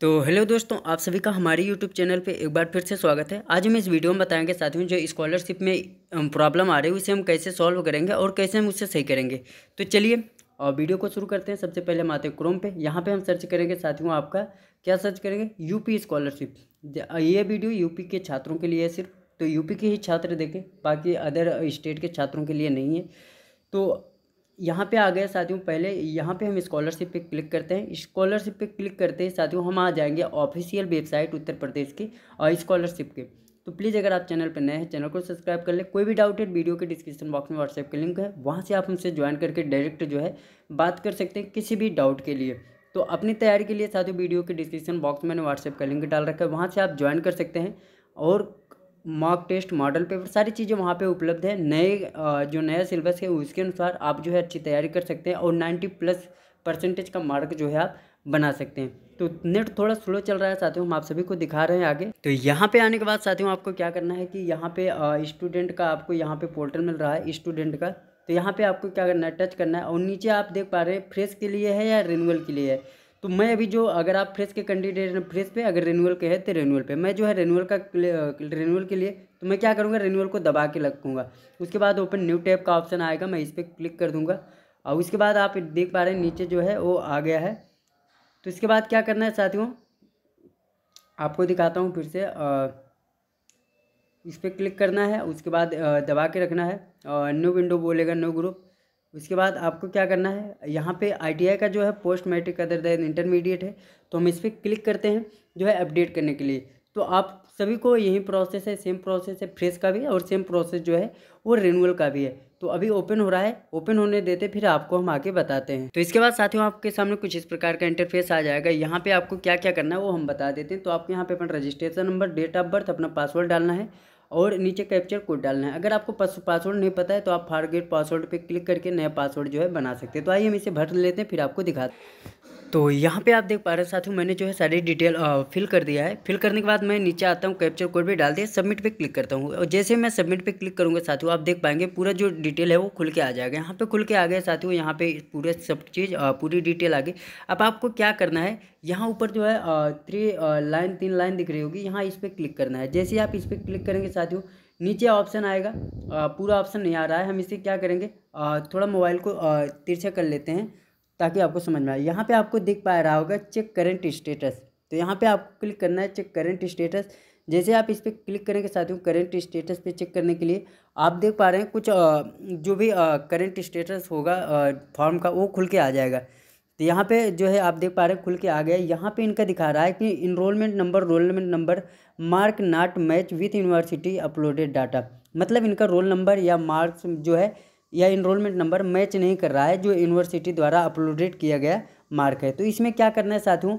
तो हेलो दोस्तों आप सभी का हमारे यूट्यूब चैनल पे एक बार फिर से स्वागत है आज हम इस वीडियो में बताएंगे साथियों जो स्कॉलरशिप में प्रॉब्लम आ रही है उसे हम कैसे सॉल्व करेंगे और कैसे हम उससे सही करेंगे तो चलिए और वीडियो को शुरू करते हैं सबसे पहले हम आते हैं क्रोम पे यहाँ पे हम सर्च करेंगे साथियों आपका क्या सर्च करेंगे यूपी स्कॉलरशिप ये वीडियो यूपी के छात्रों के लिए है सिर्फ तो यूपी के ही छात्र देखें बाकी अदर स्टेट के छात्रों के लिए नहीं है तो यहाँ पे आ गए साथियों पहले यहाँ पे हम स्कॉलरशिप पे क्लिक करते हैं स्कॉलरशिप पे क्लिक करते ही साथियों हम आ जाएंगे ऑफिशियल वेबसाइट उत्तर प्रदेश की और स्कॉलरशिप के तो प्लीज़ अगर आप चैनल पर नए हैं चैनल को सब्सक्राइब कर ले कोई भी डाउटेड वीडियो के डिस्क्रिप्शन बॉक्स में व्हाट्सएप का लिंक है वहाँ से आप हमसे ज्वाइन करके डायरेक्ट जो है बात कर सकते हैं किसी भी डाउट के लिए तो अपनी तैयारी के लिए साथियों वीडियो के डिस्क्रिप्शन बॉक्स में मैंने व्हाट्सएप का लिंक डाल रखा है वहाँ से आप ज्वाइन कर सकते हैं और मॉक टेस्ट मॉडल पेपर सारी चीज़ें वहाँ पे उपलब्ध है नए जो नया सिलेबस है उसके अनुसार आप जो है अच्छी तैयारी कर सकते हैं और नाइन्टी प्लस परसेंटेज का मार्क जो है आप बना सकते हैं तो नेट थोड़ा स्लो चल रहा है साथियों हम आप सभी को दिखा रहे हैं आगे तो यहाँ पे आने के बाद साथियों आपको क्या करना है कि यहाँ पे स्टूडेंट का आपको यहाँ पे पोर्टल मिल रहा है स्टूडेंट का तो यहाँ पे आपको क्या करना है टच करना है और नीचे आप देख पा रहे हैं फ्रेश के लिए है या रिन्यूअल के लिए है तो मैं अभी जो अगर आप फ्रेश के कैंडिडेट फ्रेश पे अगर रेनुअल के हैं तो रेनुअल पे मैं जो है रेनुअल का रेनुअल के लिए तो मैं क्या करूँगा रेनुअल को दबा के रखूँगा उसके बाद ओपन न्यू टैब का ऑप्शन आएगा मैं इस पर क्लिक कर दूँगा और उसके बाद आप देख पा रहे हैं नीचे जो है वो आ गया है तो इसके बाद क्या करना है साथियों आपको दिखाता हूँ फिर से इस पर क्लिक करना है उसके बाद दबा के रखना है न्यू विंडो बोलेगा न्यू ग्रुप उसके बाद आपको क्या करना है यहाँ पे आई का जो है post matric other than intermediate है तो हम इस पर क्लिक करते हैं जो है अपडेट करने के लिए तो आप सभी को यही प्रोसेस है सेम प्रोसेस है फ्रेश का भी और सेम प्रोसेस जो है वो रिन्यूअल का भी है तो अभी ओपन हो रहा है ओपन होने देते फिर आपको हम आके बताते हैं तो इसके बाद साथियों आपके सामने कुछ इस प्रकार का इंटरफेस आ जाएगा यहाँ पे आपको क्या क्या करना है वो हम बता देते हैं तो आपको यहाँ पे अपना registration number date of birth अपना पासवर्ड डालना है और नीचे कैप्चर कोड डालना है अगर आपको पासवर्ड नहीं पता है तो आप फारगेट पासवर्ड पर क्लिक करके नया पासवर्ड जो है बना सकते हैं तो आइए हम इसे भर लेते हैं फिर आपको दिखा तो यहाँ पे आप देख पा रहे हो साथियों मैंने जो है सारी डिटेल फिल कर दिया है फिल करने के बाद मैं नीचे आता हूँ कैप्चर कोड भी डाल दिया सबमिट पे क्लिक करता हूँ और जैसे मैं सबमिट पे क्लिक करूँगा साथियों आप देख पाएंगे पूरा जो डिटेल है वो खुल के आ जाएगा यहाँ पे खुल के आ गया साथियों यहाँ पे पूरे सब चीज़ पूरी डिटेल आ गई अब आपको क्या करना है यहाँ ऊपर जो है थ्री लाइन तीन लाइन दिख रही होगी यहाँ इस पर क्लिक करना है जैसे आप इस पर क्लिक करेंगे साथियों नीचे ऑप्शन आएगा पूरा ऑप्शन नहीं आ रहा है हम इसे क्या करेंगे थोड़ा मोबाइल को तिरछा कर लेते हैं ताकि आपको समझ में आए यहाँ पे आपको दिख पा रहा होगा चेक करंट स्टेटस तो यहाँ पे आपको क्लिक करना है चेक करंट स्टेटस जैसे आप इस पर क्लिक करने साथ साथियों करंट स्टेटस पे चेक करने के लिए आप देख पा रहे हैं कुछ जो भी करंट स्टेटस होगा फॉर्म का वो खुल के आ जाएगा तो यहाँ पे जो है आप देख पा रहे हैं खुल के आ गया यहाँ पे इनका दिखा रहा है कि इनरोलमेंट नंबर रोलमेंट number mark not match with university uploaded data मतलब इनका रोल नंबर या मार्क्स जो है या इनरोलमेंट नंबर मैच नहीं कर रहा है जो यूनिवर्सिटी द्वारा अपलोडेड किया गया मार्क है तो इसमें क्या करना है साथियों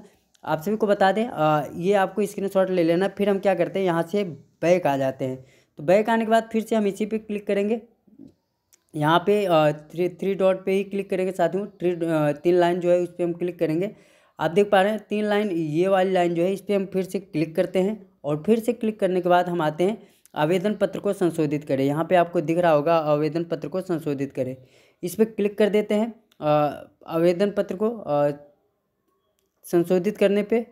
आप सभी को बता दें ये आपको स्क्रीनशॉट ले लेना फिर हम क्या करते हैं यहाँ से बैक आ जाते हैं तो बैक आने के बाद फिर से हम इसी पे क्लिक करेंगे यहाँ पे थ्री थ्री डॉट पे ही क्लिक करेंगे साथियों थ्री तीन लाइन जो है उस पर हम क्लिक करेंगे आप देख पा रहे हैं तीन लाइन ये वाली लाइन जो है इस पर हम फिर से क्लिक करते हैं और फिर से क्लिक करने के बाद हम आते हैं आवेदन पत्र को संशोधित करें यहाँ पे आपको दिख रहा होगा आवेदन पत्र को संशोधित करें इस पर क्लिक कर देते हैं आवेदन पत्र को संशोधित करने पे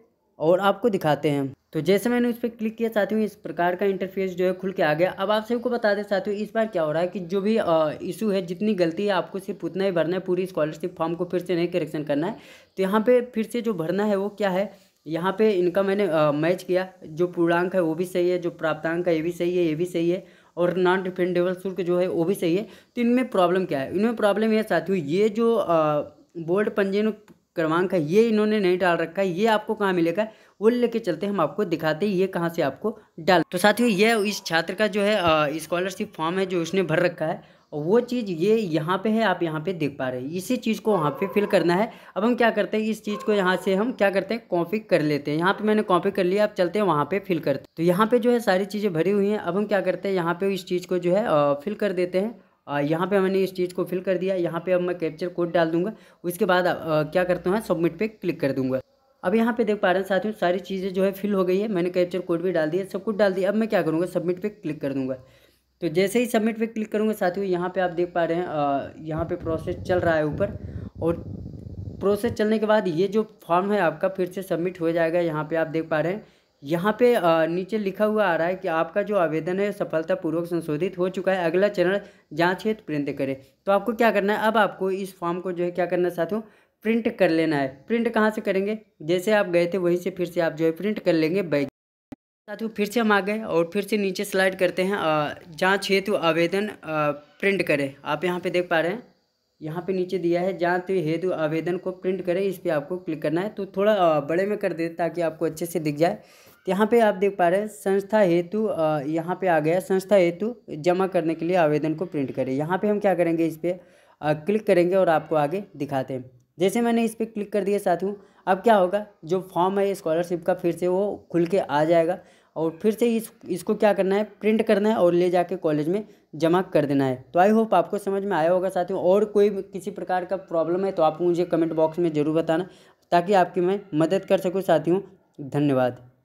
और आपको दिखाते हैं तो जैसे मैंने उस पर क्लिक किया साथियों इस प्रकार का इंटरफेस जो है खुल के आ गया अब आप सभी को बता दें साथियों इस बार क्या हो रहा है कि जो भी इशू है जितनी गलती है आपको सिर्फ उतना ही भरना है पूरी स्कॉलरशिप फॉर्म को फिर से नहीं करेक्शन करना है तो यहाँ पे फिर से जो भरना है वो क्या है यहाँ पे इनका मैंने मैच किया जो पूर्णांक है वो भी सही है जो प्राप्तांक है ये भी सही है ये भी सही है और नॉन डिफेंडेबल शुल्क जो है वो भी सही है तो इनमें प्रॉब्लम क्या है इनमें प्रॉब्लम यह साथियों ये जो बोर्ड पंजीयन क्रमांक है ये इन्होंने नहीं डाल रखा है ये आपको कहाँ मिलेगा वो लेके चलते हम आपको दिखाते ये कहाँ से आपको डाल तो साथियों ये इस छात्र का जो है स्कॉलरशिप फॉर्म है जो उसने भर रखा है और वो चीज़ ये यहाँ पे है आप यहाँ पे देख पा रहे हैं इसी चीज़ को वहाँ पे फिल करना है अब हम क्या करते हैं इस चीज़ को यहाँ से हम क्या करते हैं कॉपी कर लेते हैं यहाँ पे मैंने कॉपी कर लिया अब चलते हैं वहाँ पे फिल करते हैं तो यहाँ पे जो है सारी चीज़ें भरी हुई हैं अब हम क्या करते हैं यहाँ पे इस चीज़ को जो है फिल कर देते हैं यहाँ पर मैंने इस चीज़ को फिल कर दिया यहाँ पर अब मैं कैप्चर कोड डाल दूंगा उसके बाद क्या करता हूँ सबमिट पर क्लिक कर दूंगा अब यहाँ पे देख पा रहे हैं साथियों सारी चीज़ें जो है फिल हो गई है मैंने कैप्चर कोड भी डाल दिया सब कुछ डाल दिया अब मैं क्या करूँगा सबमिट पे क्लिक कर दूँगा तो जैसे ही सबमिट पे क्लिक करूँगा साथियों यहाँ पे आप देख पा रहे हैं यहाँ पे प्रोसेस चल रहा है ऊपर और प्रोसेस चलने के बाद ये जो फॉर्म है आपका फिर से सबमिट हो जाएगा यहाँ पर आप देख पा रहे हैं यहाँ पे नीचे लिखा हुआ आ रहा है कि आपका जो आवेदन है सफलतापूर्वक संशोधित हो चुका है अगला चरण जाँच हेतु प्रिंट करें तो आपको क्या करना है अब आपको इस फॉर्म को जो है क्या करना है साथियों प्रिंट कर लेना है प्रिंट कहाँ से करेंगे जैसे आप गए थे वहीं से फिर से आप जो है प्रिंट कर लेंगे बैग साथियों फिर से हम आ गए और फिर से नीचे स्लाइड करते हैं जाँच हेतु आवेदन प्रिंट करें आप यहाँ पे देख पा रहे हैं यहाँ पे नीचे दिया है जाँच हेतु आवेदन को प्रिंट करें इस पर आपको क्लिक करना है तो थोड़ा बड़े में कर दे ताकि आपको अच्छे से दिख जाए तो यहाँ पे आप देख पा रहे हैं संस्था हेतु यहाँ पे आ गया संस्था हेतु जमा करने के लिए आवेदन को प्रिंट करें यहाँ पे हम क्या करेंगे इस पर क्लिक करेंगे और आपको आगे दिखाते हैं जैसे मैंने इस पर क्लिक कर दिया साथियों अब क्या होगा जो फॉर्म है स्कॉलरशिप का फिर से वो खुल के आ जाएगा और फिर से इस इसको क्या करना है प्रिंट करना है और ले जाके कॉलेज में जमा कर देना है तो आई होप आपको समझ में आया होगा साथियों और कोई किसी प्रकार का प्रॉब्लम है तो आप मुझे कमेंट बॉक्स में ज़रूर बताना ताकि आपकी मैं मदद कर सकूँ साथियों धन्यवाद